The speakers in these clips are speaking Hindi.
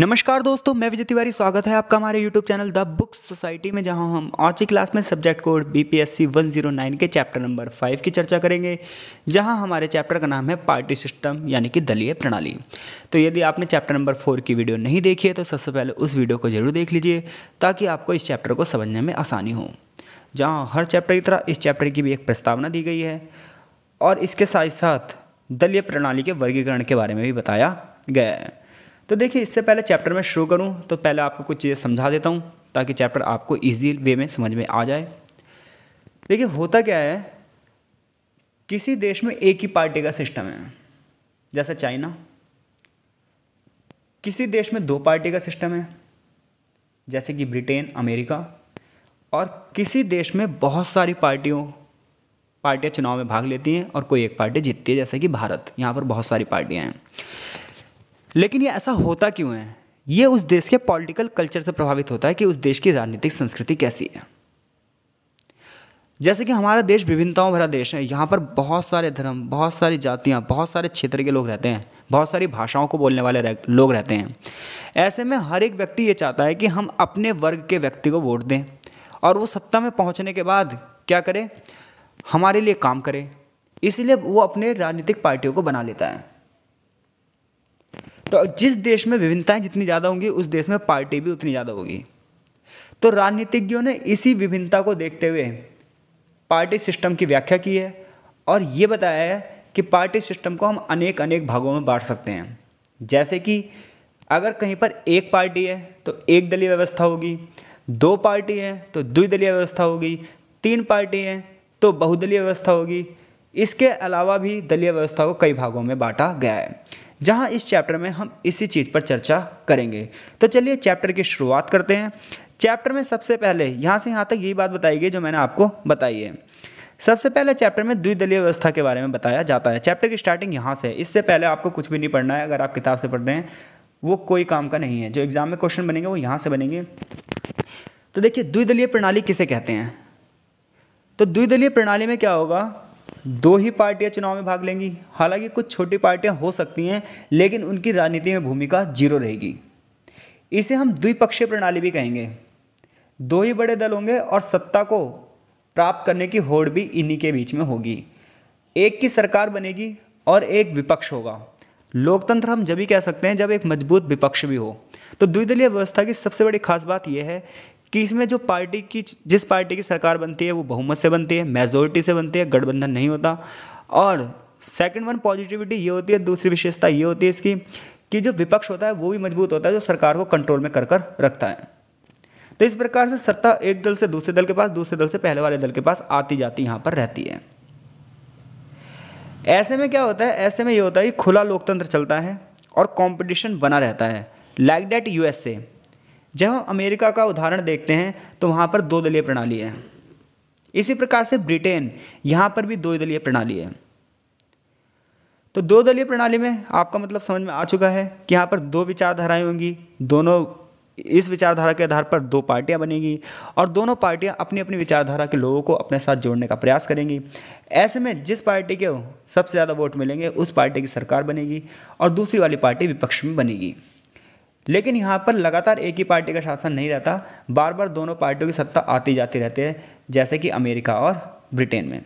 नमस्कार दोस्तों मैं विजय तिवारी स्वागत है आपका हमारे YouTube channel the books society में जहां हम आज की क्लास में subject code B P S C one zero nine के चैप्टर नंबर फाइव की चर्चा करेंगे जहां हमारे चैप्टर का नाम है पार्टी सिस्टम यानी कि दलीय प्रणाली तो यदि आपने चैप्टर नंबर फोर की वीडियो नहीं देखी है तो सबसे पहले उस वीडियो को जरूर देख लीजिए ताकि आपको इस चैप्टर को समझने में आसानी हो जहाँ हर चैप्टर की तरह इस चैप्टर की भी एक प्रस्तावना दी गई है और इसके साथ साथ दलीय प्रणाली के वर्गीकरण के बारे में भी बताया गया है तो देखिए इससे पहले चैप्टर में शुरू करूँ तो पहले आपको कुछ चीज़ें समझा देता हूँ ताकि चैप्टर आपको ईजी वे में समझ में आ जाए देखिए होता क्या है किसी देश में एक ही पार्टी का सिस्टम है जैसे चाइना किसी देश में दो पार्टी का सिस्टम है जैसे कि ब्रिटेन अमेरिका और किसी देश में बहुत सारी पार्टियों पार्टियाँ चुनाव में भाग लेती हैं और कोई एक पार्टी जीतती है जैसे कि भारत यहाँ पर बहुत सारी पार्टियाँ हैं लेकिन ये ऐसा होता क्यों है ये उस देश के पॉलिटिकल कल्चर से प्रभावित होता है कि उस देश की राजनीतिक संस्कृति कैसी है जैसे कि हमारा देश विभिन्नताओं भरा देश है यहाँ पर बहुत सारे धर्म बहुत सारी जातियाँ बहुत सारे क्षेत्र के लोग रहते हैं बहुत सारी भाषाओं को बोलने वाले रह, लोग रहते हैं ऐसे में हर एक व्यक्ति ये चाहता है कि हम अपने वर्ग के व्यक्ति को वोट दें और वो सत्ता में पहुँचने के बाद क्या करें हमारे लिए काम करें इसलिए वो अपने राजनीतिक पार्टियों को बना लेता है तो जिस देश में विभिन्नताएं जितनी ज़्यादा होंगी उस देश में पार्टी भी उतनी ज़्यादा होगी तो राजनीतिज्ञों ने इसी विभिन्नता को देखते हुए पार्टी सिस्टम की व्याख्या की है और ये बताया है कि पार्टी सिस्टम को हम अनेक अनेक भागों में बांट सकते हैं जैसे कि अगर कहीं पर एक पार्टी है तो एक दलीय व्यवस्था होगी दो पार्टी है तो द्विदलीय व्यवस्था होगी तीन पार्टी है तो बहुदलीय व्यवस्था होगी इसके अलावा भी दलीय व्यवस्था को कई भागों में बांटा गया है जहां इस चैप्टर में हम इसी चीज़ पर चर्चा करेंगे तो चलिए चैप्टर की शुरुआत करते हैं चैप्टर में सबसे पहले यहाँ से यहाँ तक यही बात बताई गई जो मैंने आपको बताई है सबसे पहले चैप्टर में द्विदलीय व्यवस्था के बारे में बताया जाता है चैप्टर की स्टार्टिंग यहाँ से इससे पहले आपको कुछ भी नहीं पढ़ना है अगर आप किताब से पढ़ रहे हैं वो कोई काम का नहीं है जो एग्ज़ाम में क्वेश्चन बनेंगे वो यहाँ से बनेंगे तो देखिए द्विदलीय प्रणाली किसे कहते हैं तो द्विदलीय प्रणाली में क्या होगा दो ही पार्टियां चुनाव में भाग लेंगी हालांकि कुछ छोटी पार्टियां हो सकती हैं लेकिन उनकी राजनीति में भूमिका जीरो रहेगी इसे हम द्विपक्षीय प्रणाली भी कहेंगे दो ही बड़े दल होंगे और सत्ता को प्राप्त करने की होड़ भी इन्हीं के बीच में होगी एक की सरकार बनेगी और एक विपक्ष होगा लोकतंत्र हम जब ही कह सकते हैं जब एक मजबूत विपक्ष भी हो तो द्विदलीय व्यवस्था की सबसे बड़ी खास बात यह है कि इसमें जो पार्टी की जिस पार्टी की सरकार बनती है वो बहुमत से बनती है मेजोरिटी से बनती है गठबंधन नहीं होता और सेकंड वन पॉजिटिविटी ये होती है दूसरी विशेषता ये होती है इसकी कि जो विपक्ष होता है वो भी मजबूत होता है जो सरकार को कंट्रोल में कर कर रखता है तो इस प्रकार से सत्ता एक दल से दूसरे दल के पास दूसरे दल से पहले वाले दल के पास आती जाती यहाँ पर रहती है ऐसे में क्या होता है ऐसे में ये होता है कि खुला लोकतंत्र चलता है और कॉम्पिटिशन बना रहता है लाइक डैट यूएसए जब हम अमेरिका का उदाहरण देखते हैं तो वहाँ पर दो दलीय प्रणाली है इसी प्रकार से ब्रिटेन यहाँ पर भी दो दलीय प्रणाली है तो दो दलीय प्रणाली में आपका मतलब समझ में आ चुका है कि यहाँ पर दो विचारधाराएं होंगी दोनों इस विचारधारा के आधार पर दो पार्टियाँ बनेंगी और दोनों पार्टियाँ अपनी अपनी विचारधारा के लोगों को अपने साथ जोड़ने का प्रयास करेंगी ऐसे में जिस पार्टी के सबसे ज़्यादा वोट मिलेंगे उस पार्टी की सरकार बनेगी और दूसरी वाली पार्टी विपक्ष में बनेगी लेकिन यहाँ पर लगातार एक ही पार्टी का शासन नहीं रहता बार बार दोनों पार्टियों की सत्ता आती जाती रहती है जैसे कि अमेरिका और ब्रिटेन में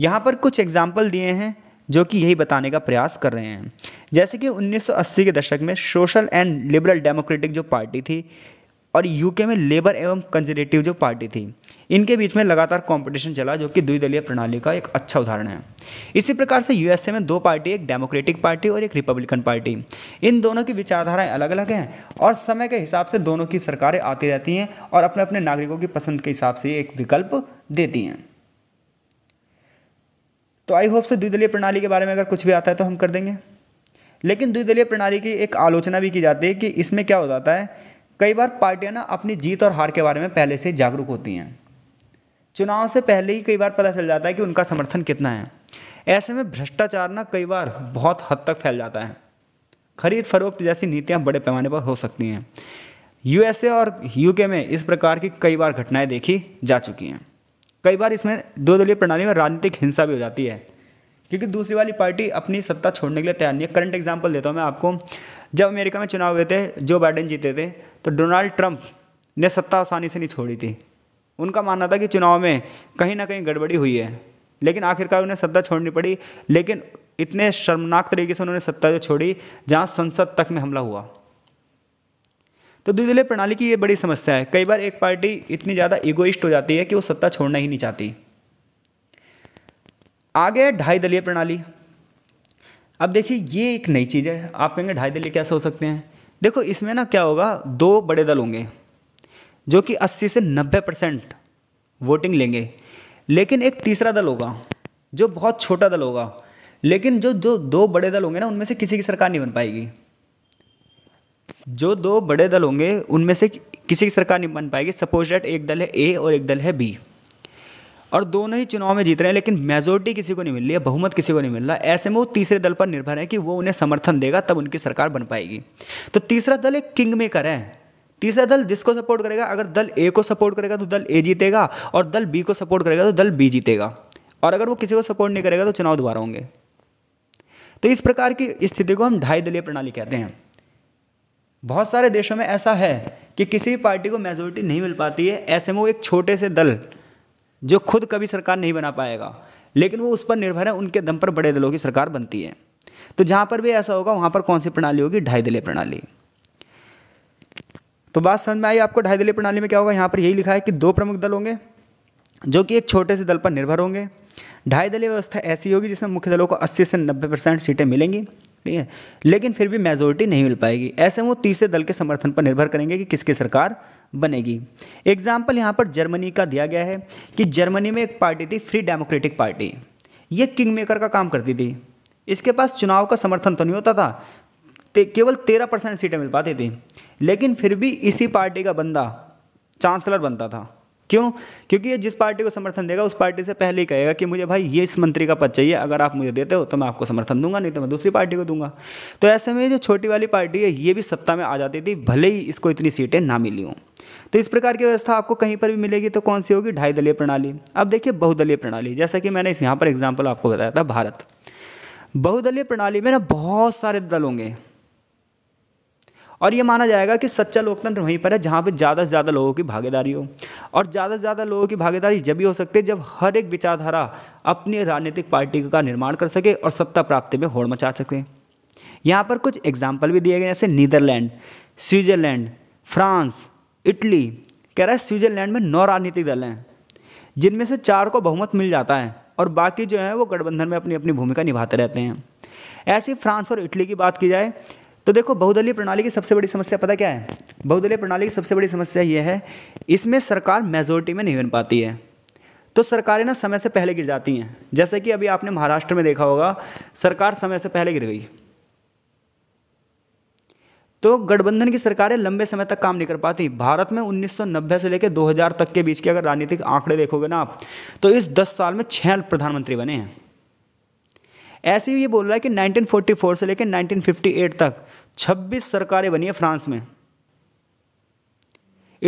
यहाँ पर कुछ एग्जाम्पल दिए हैं जो कि यही बताने का प्रयास कर रहे हैं जैसे कि 1980 के दशक में सोशल एंड लिबरल डेमोक्रेटिक जो पार्टी थी और यूके में लेबर एवं कंजर्वेटिव जो पार्टी थी इनके बीच में लगातार कंपटीशन चला जो कि द्विदलीय प्रणाली का एक अच्छा उदाहरण है इसी प्रकार से यूएसए में दो पार्टी एक डेमोक्रेटिक पार्टी और एक रिपब्लिकन पार्टी इन दोनों की विचारधाराएं अलग अलग हैं और समय के हिसाब से दोनों की सरकारें आती रहती हैं और अपने अपने नागरिकों की पसंद के हिसाब से एक विकल्प देती हैं तो आई होप से द्विदलीय प्रणाली के बारे में अगर कुछ भी आता है तो हम कर देंगे लेकिन द्विदलीय प्रणाली की एक आलोचना भी की जाती है कि इसमें क्या हो जाता है कई बार पार्टियां ना अपनी जीत और हार के बारे में पहले से जागरूक होती हैं चुनाव से पहले ही कई बार पता चल जाता है कि उनका समर्थन कितना है ऐसे में भ्रष्टाचार ना कई बार बहुत हद तक फैल जाता है खरीद फरोख्त जैसी नीतियाँ बड़े पैमाने पर हो सकती हैं यूएसए और यूके में इस प्रकार की कई बार घटनाएं देखी जा चुकी हैं कई बार इसमें दो दलीय प्रणाली में राजनीतिक हिंसा भी हो जाती है क्योंकि दूसरी वाली पार्टी अपनी सत्ता छोड़ने के लिए तैयार नहीं है करंट एग्जाम्पल देता हूँ मैं आपको जब अमेरिका में चुनाव हुए थे जो बाइडन जीते थे तो डोनाल्ड ट्रंप ने सत्ता आसानी से नहीं छोड़ी थी उनका मानना था कि चुनाव में कहीं ना कहीं गड़बड़ी हुई है लेकिन आखिरकार उन्हें सत्ता छोड़नी पड़ी लेकिन इतने शर्मनाक तरीके से उन्होंने सत्ता जो छोड़ी जहाँ संसद तक में हमला हुआ तो द्विदलीय प्रणाली की ये बड़ी समस्या है कई बार एक पार्टी इतनी ज़्यादा इगोइस्ट हो जाती है कि वो सत्ता छोड़ना ही नहीं चाहती आगे ढाई दलीय प्रणाली अब देखिए ये एक नई चीज़ है आप कहेंगे ढाई दल कैसे हो सकते हैं देखो इसमें ना क्या होगा दो बड़े दल होंगे जो कि 80 से 90 परसेंट वोटिंग लेंगे लेकिन एक तीसरा दल होगा जो बहुत छोटा दल होगा लेकिन जो जो दो बड़े दल होंगे ना उनमें से किसी की सरकार नहीं बन पाएगी जो दो बड़े दल होंगे उनमें से किसी की सरकार नहीं बन पाएगी सपोज डेट एक दल है ए और एक दल है बी और दोनों ही चुनाव में जीत रहे हैं लेकिन मेजोरिटी किसी को नहीं मिल रही है बहुमत किसी को नहीं मिल रहा ऐसे में वो तीसरे दल पर निर्भर है कि वो उन्हें समर्थन देगा तब उनकी सरकार बन पाएगी तो तीसरा दल एक किंग मेकर है तीसरा दल जिसको सपोर्ट करेगा अगर दल ए को सपोर्ट करेगा तो दल ए जीतेगा और दल बी को सपोर्ट करेगा तो दल बी जीतेगा और अगर वो किसी को सपोर्ट नहीं करेगा तो चुनाव दोबारा होंगे तो इस प्रकार की स्थिति को हम ढाई दलीय प्रणाली कहते हैं बहुत सारे देशों में ऐसा है कि किसी पार्टी को मेजोरिटी नहीं मिल पाती है ऐसे में वो एक छोटे से दल जो खुद कभी सरकार नहीं बना पाएगा लेकिन वो उस पर निर्भर है उनके दम पर बड़े दलों की सरकार बनती है तो जहां पर भी ऐसा होगा वहां पर कौन सी प्रणाली होगी ढाई दलीय प्रणाली तो बात समझ में आई आपको ढाई दलीय प्रणाली में क्या होगा यहां पर यही लिखा है कि दो प्रमुख दल होंगे जो कि एक छोटे से दल पर निर्भर होंगे ढाई दलीय व्यवस्था ऐसी होगी जिसमें मुख्य दलों को 80 से 90 परसेंट सीटें मिलेंगी ठीक है लेकिन फिर भी मेजोरिटी नहीं मिल पाएगी ऐसे वो तीसरे दल के समर्थन पर निर्भर करेंगे कि किसकी सरकार बनेगी एग्जाम्पल यहाँ पर जर्मनी का दिया गया है कि जर्मनी में एक पार्टी थी फ्री डेमोक्रेटिक पार्टी ये किंग मेकर का काम करती थी इसके पास चुनाव का समर्थन तो नहीं होता था ते, केवल तेरह परसेंट सीटें मिल पाती थी लेकिन फिर भी इसी पार्टी का बंदा चांसलर बनता था क्यों क्योंकि ये जिस पार्टी को समर्थन देगा उस पार्टी से पहले ही कहेगा कि मुझे भाई ये इस मंत्री का पद चाहिए अगर आप मुझे देते हो तो मैं आपको समर्थन दूंगा नहीं तो मैं दूसरी पार्टी को दूंगा तो ऐसे में जो छोटी वाली पार्टी है ये भी सत्ता में आ जाती थी भले ही इसको इतनी सीटें ना मिली हों तो इस प्रकार की व्यवस्था आपको कहीं पर भी मिलेगी तो कौन सी होगी ढाई दलीय प्रणाली अब देखिए बहुदलीय प्रणाली जैसा कि मैंने इस यहाँ पर एग्जाम्पल आपको बताया था भारत बहुदलीय प्रणाली में ना बहुत सारे दल होंगे और ये माना जाएगा कि सच्चा लोकतंत्र वहीं पर है जहाँ पर ज़्यादा से ज़्यादा लोगों की भागीदारी हो और ज़्यादा से ज़्यादा लोगों की भागीदारी जब भी हो सकती है जब हर एक विचारधारा अपनी राजनीतिक पार्टी का निर्माण कर सके और सत्ता प्राप्ति में होड़ मचा सके यहाँ पर कुछ एग्जाम्पल भी दिए गए जैसे नीदरलैंड स्विट्ज़रलैंड फ्रांस इटली कह रहा है स्विट्ज़रलैंड में नौ राजनीतिक दल हैं जिनमें से चार को बहुमत मिल जाता है और बाकी जो हैं वो गठबंधन में अपनी अपनी भूमिका निभाते रहते हैं ऐसे फ्रांस और इटली की बात की जाए तो देखो बहुदलीय प्रणाली की सबसे बड़ी समस्या पता क्या है बहुदलीय प्रणाली की सबसे बड़ी समस्या यह है इसमें सरकार मेजोरिटी में नहीं बन पाती है तो सरकारें ना समय से पहले गिर जाती हैं जैसे कि अभी आपने महाराष्ट्र में देखा होगा सरकार समय से पहले गिर गई तो गठबंधन की सरकारें लंबे समय तक काम नहीं कर पाती भारत में 1990 से लेकर 2000 तक के बीच के अगर राजनीतिक आंकड़े देखोगे ना आप तो इस 10 साल में छह प्रधानमंत्री बने हैं ऐसे ही ये बोल रहा है कि 1944 से लेकर 1958 तक 26 सरकारें बनी है फ्रांस में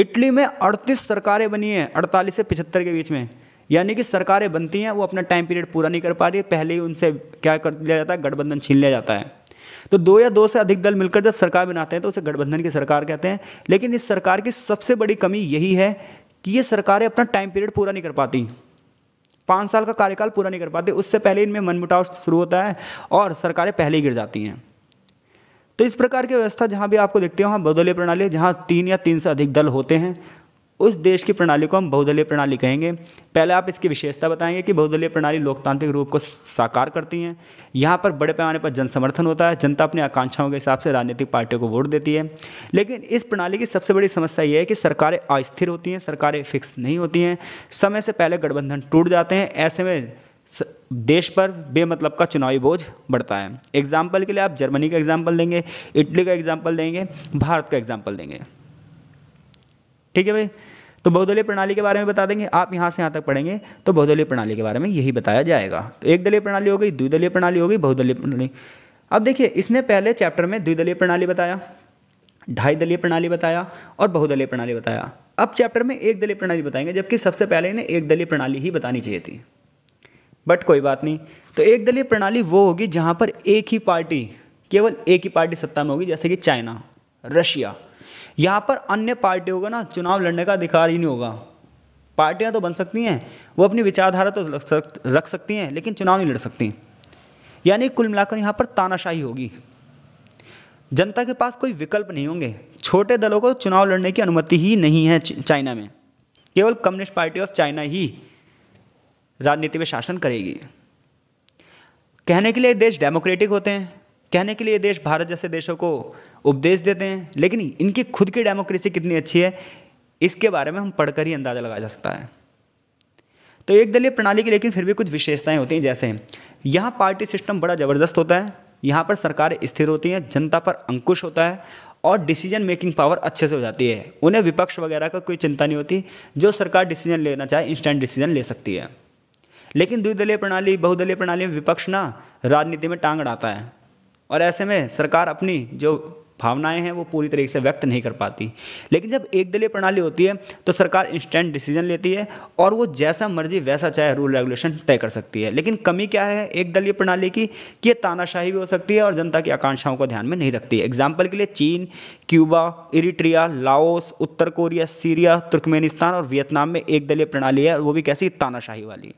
इटली में 38 सरकारें बनी हैं 48 से 75 के बीच में यानी कि सरकारें बनती हैं वो अपना टाइम पीरियड पूरा नहीं कर पा रही पहले ही उनसे क्या कर लिया जाता है गठबंधन छीन लिया जाता है तो दो या दो से अधिक दल मिलकर जब सरकार बनाते हैं तो उसे गठबंधन की सरकार कहते हैं लेकिन इस सरकार की सबसे बड़ी कमी यही है कि ये सरकारें अपना टाइम पीरियड पूरा नहीं कर पाती पाँच साल का कार्यकाल पूरा नहीं कर पाते उससे पहले इनमें मनमुटाव शुरू होता है और सरकारें पहले ही गिर जाती हैं तो इस प्रकार की व्यवस्था जहाँ भी आपको देखते हो वहाँ बदले प्रणाली जहाँ तीन या तीन से अधिक दल होते हैं उस देश की प्रणाली को हम बहुदलीय प्रणाली कहेंगे पहले आप इसकी विशेषता बताएंगे कि बहुदलीय प्रणाली लोकतांत्रिक रूप को साकार करती हैं यहाँ पर बड़े पैमाने पर जन समर्थन होता है जनता अपनी आकांक्षाओं के हिसाब से राजनीतिक पार्टियों को वोट देती है लेकिन इस प्रणाली की सबसे बड़ी समस्या यह है कि सरकारें अस्थिर होती हैं सरकारें फिक्स नहीं होती हैं समय से पहले गठबंधन टूट जाते हैं ऐसे में देश पर बेमतलब का चुनावी बोझ बढ़ता है एग्जाम्पल के लिए आप जर्मनी का एग्जाम्पल देंगे इटली का एग्जाम्पल देंगे भारत का एग्जाम्पल देंगे ठीक है भाई तो बहुदलीय प्रणाली के बारे में बता देंगे आप यहाँ से यहाँ तक पढ़ेंगे तो बहुदलीय प्रणाली के बारे में यही बताया जाएगा तो एक दलीय प्रणाली हो गई द्विदलीय प्रणाली हो गई बहुदलीय प्रणाली अब देखिए इसने पहले चैप्टर में द्विदलीय प्रणाली बताया ढाई दलीय प्रणाली बताया और बहुदलीय प्रणाली बताया अब चैप्टर में एक दलीय प्रणाली बताएंगे जबकि सबसे पहले इन्हें एक दलीय प्रणाली ही बतानी चाहिए थी बट कोई बात नहीं तो एक दलीय प्रणाली वो होगी जहाँ पर एक ही पार्टी केवल एक ही पार्टी सत्ता में होगी जैसे कि चाइना रशिया यहाँ पर अन्य पार्टियों का ना चुनाव लड़ने का अधिकार ही नहीं होगा पार्टियाँ तो बन सकती हैं वो अपनी विचारधारा तो रख सकती हैं लेकिन चुनाव नहीं लड़ सकती यानी कुल मिलाकर यहाँ पर तानाशाही होगी जनता के पास कोई विकल्प नहीं होंगे छोटे दलों को चुनाव लड़ने की अनुमति ही नहीं है चाइना में केवल कम्युनिस्ट पार्टी ऑफ चाइना ही राजनीति में शासन करेगी कहने के लिए देश डेमोक्रेटिक होते हैं कहने के लिए देश भारत जैसे देशों को उपदेश देते हैं लेकिन इनकी खुद की डेमोक्रेसी कितनी अच्छी है इसके बारे में हम पढ़कर ही अंदाज़ा लगा जा सकता है तो एक दलीय प्रणाली की लेकिन फिर भी कुछ विशेषताएं होती हैं जैसे यहाँ पार्टी सिस्टम बड़ा ज़बरदस्त होता है यहाँ पर सरकार स्थिर होती है जनता पर अंकुश होता है और डिसीजन मेकिंग पावर अच्छे से हो जाती है उन्हें विपक्ष वगैरह का कोई चिंता नहीं होती जो सरकार डिसीजन लेना चाहे इंस्टेंट डिसीजन ले सकती है लेकिन द्विदलीय प्रणाली बहुदलीय प्रणाली में विपक्ष ना राजनीति में टांग अड़ाता है और ऐसे में सरकार अपनी जो भावनाएं हैं वो पूरी तरीके से व्यक्त नहीं कर पाती लेकिन जब एक दलीय प्रणाली होती है तो सरकार इंस्टेंट डिसीजन लेती है और वो जैसा मर्जी वैसा चाहे रूल रेगुलेशन तय कर सकती है लेकिन कमी क्या है एक दलीय प्रणाली की कि ये तानाशाही भी हो सकती है और जनता की आकांक्षाओं को ध्यान में नहीं रखती है एग्जाम्पल के लिए चीन क्यूबा इरिट्रिया लाओस उत्तर कोरिया सीरिया तुर्कमेनिस्तान और वियतनाम में एक दलीय प्रणाली है और वो भी कैसी तानाशाही वाली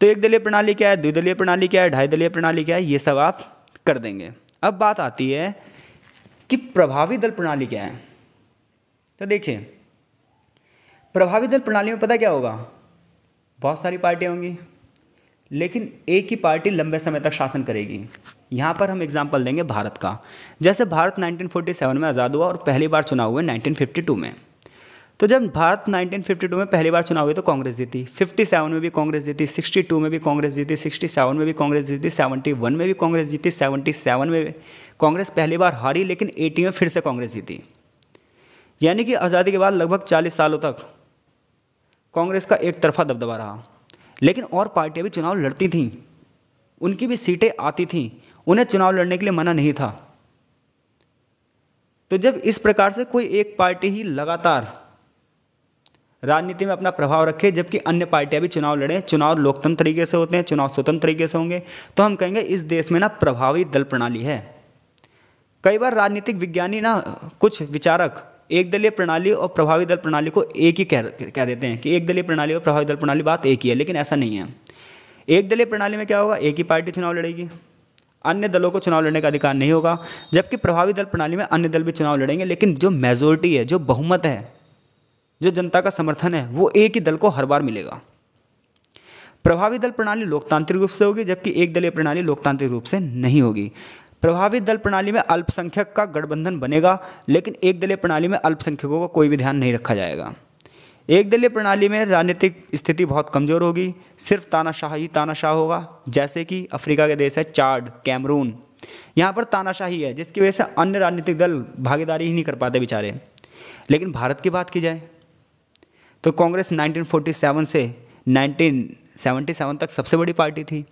तो एक दलीय प्रणाली क्या है द्विदलीय प्रणाली क्या है ढाई दलीय प्रणाली क्या है ये सब आप कर देंगे अब बात आती है कि प्रभावी दल प्रणाली क्या है तो देखिए प्रभावी दल प्रणाली में पता क्या होगा बहुत सारी पार्टियाँ होंगी लेकिन एक ही पार्टी लंबे समय तक शासन करेगी यहाँ पर हम एग्जाम्पल देंगे भारत का जैसे भारत 1947 में आज़ाद हुआ और पहली बार चुनाव हुए 1952 में तो जब भारत 1952 में पहली बार चुनाव हुए तो कांग्रेस जीती 57 में भी कांग्रेस जीती 62 में भी कांग्रेस जीती 67 में भी कांग्रेस जीती 71 में भी कांग्रेस जीती 77 में कांग्रेस पहली बार हारी लेकिन 80 में फिर से कांग्रेस जीती यानी कि आज़ादी के बाद लगभग 40 सालों तक कांग्रेस का एक तरफा दबदबा रहा लेकिन और पार्टियाँ भी चुनाव लड़ती थीं उनकी भी सीटें आती थीं उन्हें चुनाव लड़ने के लिए मना नहीं था तो जब इस प्रकार से कोई एक पार्टी ही लगातार राजनीति में अपना प्रभाव रखे जबकि अन्य पार्टियां भी चुनाव लड़ें चुनाव लोकतंत्र तरीके से होते हैं चुनाव स्वतंत्र तरीके से होंगे तो हम कहेंगे इस देश में ना प्रभावी दल प्रणाली है कई बार राजनीतिक विज्ञानी ना कुछ विचारक एक दलीय प्रणाली और प्रभावी दल प्रणाली को एक ही कह कह देते हैं कि एक दलीय प्रणाली और प्रभावी दल प्रणाली बात एक ही है लेकिन ऐसा नहीं है एक दलीय प्रणाली में क्या होगा एक ही पार्टी चुनाव लड़ेगी अन्य दलों को चुनाव लड़ने का अधिकार नहीं होगा जबकि प्रभावी दल प्रणाली में अन्य दल भी चुनाव लड़ेंगे लेकिन जो मेजोरिटी है जो बहुमत है जो जनता का समर्थन है वो एक ही दल को हर बार मिलेगा प्रभावी दल प्रणाली लोकतांत्रिक रूप से होगी जबकि एक दलीय प्रणाली लोकतांत्रिक रूप से नहीं होगी प्रभावी दल प्रणाली में अल्पसंख्यक का गठबंधन बनेगा लेकिन एक दलीय प्रणाली में अल्पसंख्यकों का कोई भी ध्यान नहीं रखा जाएगा एक दलीय प्रणाली में राजनीतिक स्थिति बहुत कमज़ोर होगी सिर्फ तानाशाह ही तानाशाह होगा जैसे कि अफ्रीका के देश है चार्ड कैमरून यहाँ पर तानाशाही है जिसकी वजह से अन्य राजनीतिक दल भागीदारी ही नहीं कर पाते बेचारे लेकिन भारत की बात की जाए तो कांग्रेस 1947 से 1977 तक सबसे बड़ी पार्टी थी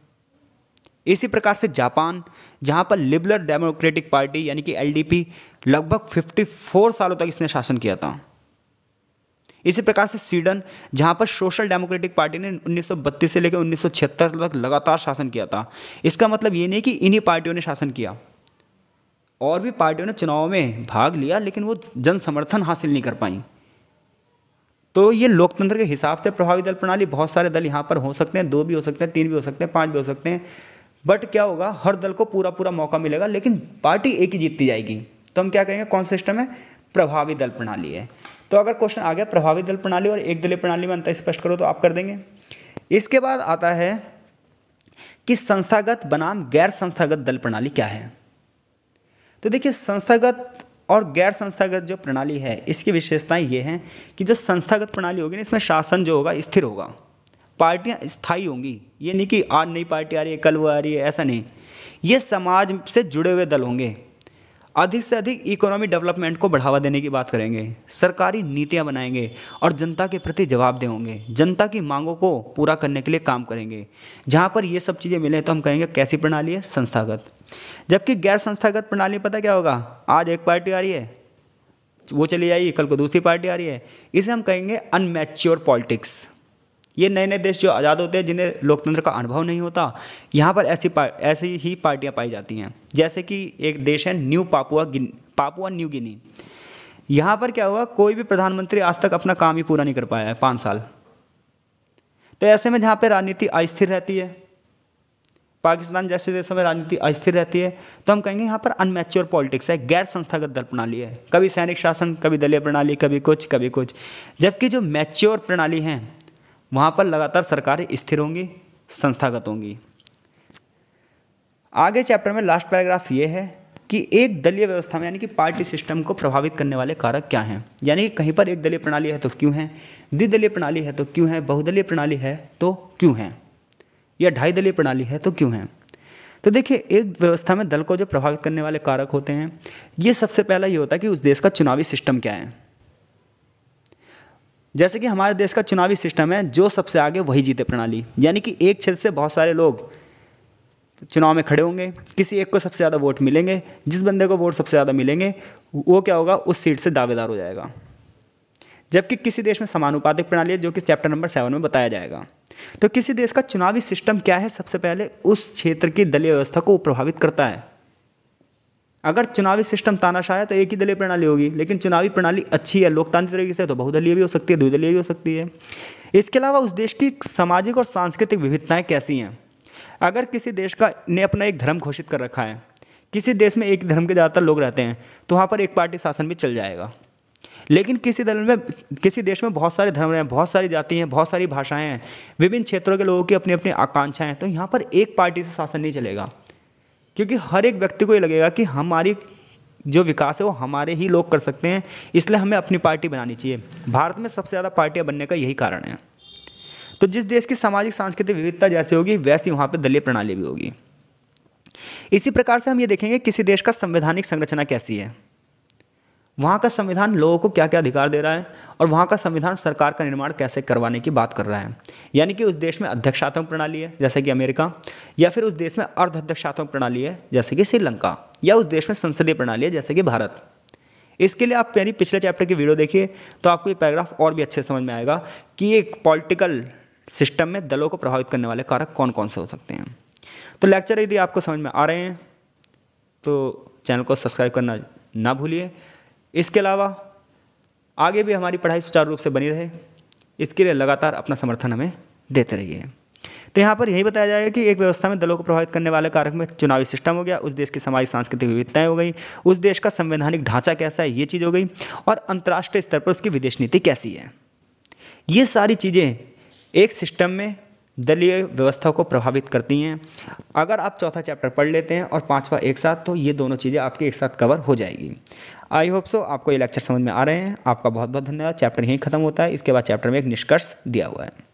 इसी प्रकार से जापान जहां पर लिबरल डेमोक्रेटिक पार्टी यानी कि एलडीपी लगभग 54 सालों तक इसने शासन किया था इसी प्रकार से स्वीडन जहां पर सोशल डेमोक्रेटिक पार्टी ने 1932 से लेकर 1976 तक लगातार शासन किया था इसका मतलब ये नहीं कि इन्हीं पार्टियों ने शासन किया और भी पार्टियों ने चुनाव में भाग लिया लेकिन वो जन समर्थन हासिल नहीं कर पाई तो ये लोकतंत्र के हिसाब से प्रभावी दल प्रणाली बहुत सारे दल यहाँ पर हो सकते हैं दो भी हो सकते हैं तीन भी हो सकते हैं पाँच भी हो सकते हैं बट क्या होगा हर दल को पूरा पूरा मौका मिलेगा लेकिन पार्टी एक ही जीतती जाएगी तो हम क्या कहेंगे कौन सिस्टम है प्रभावी दल प्रणाली है तो अगर क्वेश्चन आ गया प्रभावी दल प्रणाली और एक दलीय प्रणाली में अंतर स्पष्ट करो तो आप कर देंगे इसके बाद आता है कि संस्थागत बनाम गैर संस्थागत दल प्रणाली क्या है तो देखिए संस्थागत और गैर संस्थागत जो प्रणाली है इसकी विशेषताएं ये हैं कि जो संस्थागत प्रणाली होगी ना इसमें शासन जो होगा स्थिर होगा पार्टियां स्थायी होंगी ये नहीं कि आज नई पार्टी आ रही है कल वो आ रही है ऐसा नहीं ये समाज से जुड़े हुए दल होंगे अधिक से अधिक इकोनॉमी डेवलपमेंट को बढ़ावा देने की बात करेंगे सरकारी नीतियाँ बनाएंगे और जनता के प्रति जवाब दे होंगे जनता की मांगों को पूरा करने के लिए काम करेंगे जहाँ पर ये सब चीज़ें मिलें तो हम कहेंगे कैसी प्रणाली है संस्थागत जबकि गैर संस्थागत प्रणाली पता क्या होगा आज एक पार्टी आ रही है वो चली जाएगी कल को दूसरी पार्टी आ रही है इसे हम कहेंगे अनमेच्योर पॉलिटिक्स ये नए नए देश जो आज़ाद होते हैं जिन्हें लोकतंत्र का अनुभव नहीं होता यहाँ पर ऐसी ऐसी ही पार्टियाँ पाई जाती हैं जैसे कि एक देश है न्यू पापुआ गिन पापुआ न्यू गिनी यहाँ पर क्या हुआ कोई भी प्रधानमंत्री आज तक अपना काम ही पूरा नहीं कर पाया है पाँच साल तो ऐसे में जहाँ पर राजनीति अस्थिर रहती है पाकिस्तान जैसे देशों में राजनीति अस्थिर रहती है तो हम कहेंगे यहाँ पर अनमेच्योर पॉलिटिक्स है गैर संस्थागत दल प्रणाली है कभी सैनिक शासन कभी दलीय प्रणाली कभी कुछ कभी कुछ जबकि जो मैच्योर प्रणाली हैं वहाँ पर लगातार सरकारें स्थिर होंगी संस्थागत होंगी आगे चैप्टर में लास्ट पैराग्राफ ये है कि एक दलीय व्यवस्था में यानी कि पार्टी सिस्टम को प्रभावित करने वाले कारक क्या हैं यानी कि कहीं पर एक दलीय प्रणाली है तो क्यों है द्विदलीय प्रणाली है तो क्यों है बहुदलीय प्रणाली है तो क्यों है या ढाई दलीय प्रणाली है तो क्यों है तो देखिए एक व्यवस्था में दल को जो प्रभावित करने वाले कारक होते हैं ये सबसे पहला ये होता है कि उस देश का चुनावी सिस्टम क्या है जैसे कि हमारे देश का चुनावी सिस्टम है जो सबसे आगे वही जीते प्रणाली यानी कि एक क्षेत्र से बहुत सारे लोग चुनाव में खड़े होंगे किसी एक को सबसे ज़्यादा वोट मिलेंगे जिस बंदे को वोट सबसे ज़्यादा मिलेंगे वो क्या होगा उस सीट से दावेदार हो जाएगा जबकि किसी देश में समानुपातिक प्रणाली है जो कि चैप्टर नंबर सेवन में बताया जाएगा तो किसी देश का चुनावी सिस्टम क्या है सबसे पहले उस क्षेत्र की दलीय व्यवस्था को प्रभावित करता है अगर चुनावी सिस्टम तानाशाह है तो एक ही दलीय प्रणाली होगी लेकिन चुनावी प्रणाली अच्छी है लोकतांत्रिक तरीके से तो बहुदलीय भी हो सकती है द्विदलीय भी हो सकती है इसके अलावा उस देश की सामाजिक और सांस्कृतिक विविधताएँ कैसी हैं अगर किसी देश का ने अपना एक धर्म घोषित कर रखा है किसी देश में एक धर्म के ज़्यादातर लोग रहते हैं तो वहाँ पर एक पार्टी शासन भी चल जाएगा लेकिन किसी दल में किसी देश में बहुत सारे धर्म हैं बहुत सारी जाति हैं बहुत सारी भाषाएं हैं विभिन्न क्षेत्रों के लोगों की अपनी अपनी आकांक्षाएं हैं तो यहाँ पर एक पार्टी से शासन नहीं चलेगा क्योंकि हर एक व्यक्ति को ये लगेगा कि हमारी जो विकास है वो हमारे ही लोग कर सकते हैं इसलिए हमें अपनी पार्टी बनानी चाहिए भारत में सबसे ज़्यादा पार्टियाँ बनने का यही कारण है तो जिस देश की सामाजिक सांस्कृतिक विविधता जैसी होगी वैसी वहाँ पर दलीय प्रणाली भी होगी इसी प्रकार से हम ये देखेंगे किसी देश का संवैधानिक संरचना कैसी है वहाँ का संविधान लोगों को क्या क्या अधिकार दे रहा है और वहाँ का संविधान सरकार का निर्माण कैसे करवाने की बात कर रहा है यानी कि उस देश में अध्यक्षात्मक प्रणाली है जैसे कि अमेरिका या फिर उस देश में अर्ध अध्यक्षात्मक प्रणाली है जैसे कि श्रीलंका या उस देश में संसदीय प्रणाली है जैसे कि भारत इसके लिए आप यानी पिछले चैप्टर की वीडियो देखिए तो आपको ये पैराग्राफ और भी अच्छे समझ में आएगा कि एक पॉलिटिकल सिस्टम में दलों को प्रभावित करने वाले कारक कौन कौन से हो सकते हैं तो लेक्चर यदि आपको समझ में आ रहे हैं तो चैनल को सब्सक्राइब करना ना भूलिए इसके अलावा आगे भी हमारी पढ़ाई सुचारू रूप से बनी रहे इसके लिए लगातार अपना समर्थन हमें देते रहिए तो यहाँ पर यही बताया जाएगा कि एक व्यवस्था में दलों को प्रभावित करने वाले कारक में चुनावी सिस्टम हो गया उस देश की सामाजिक सांस्कृतिक विविधताएं हो गई उस देश का संवैधानिक ढांचा कैसा है ये चीज़ हो गई और अंतर्राष्ट्रीय स्तर पर उसकी विदेश नीति कैसी है ये सारी चीज़ें एक सिस्टम में दलीय व्यवस्था को प्रभावित करती हैं अगर आप चौथा चैप्टर पढ़ लेते हैं और पांचवा एक साथ तो ये दोनों चीज़ें आपकी एक साथ कवर हो जाएगी आई होप सो आपको ये लेक्चर समझ में आ रहे हैं आपका बहुत बहुत धन्यवाद चैप्टर यहीं खत्म होता है इसके बाद चैप्टर में एक निष्कर्ष दिया हुआ है